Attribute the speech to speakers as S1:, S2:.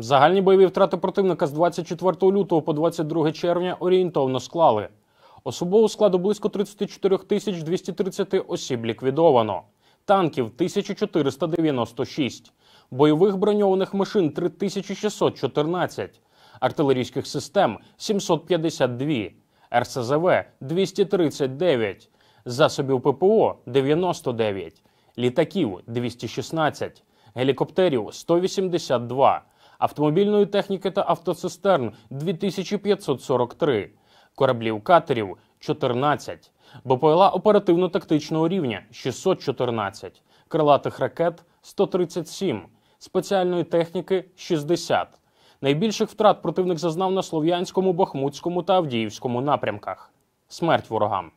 S1: Загальні бойові втрати противника з 24 лютого по 22 червня орієнтовно склали. Особового складу близько 34 тисяч 230 осіб ліквідовано, танків 1496, бойових броньованих машин 3614, артилерійських систем 752, РСЗВ 239, засобів ППО 99, літаків 216, гелікоптерів 182 автомобільної техніки та автоцистерн 2543, кораблів катерів 14, БПЛА оперативно-тактичного рівня 614, крилатих ракет 137, спеціальної техніки 60. Найбільших втрат противник зазнав на Слов'янському, Бахмутському та Авдіївському напрямках. Смерть ворогам.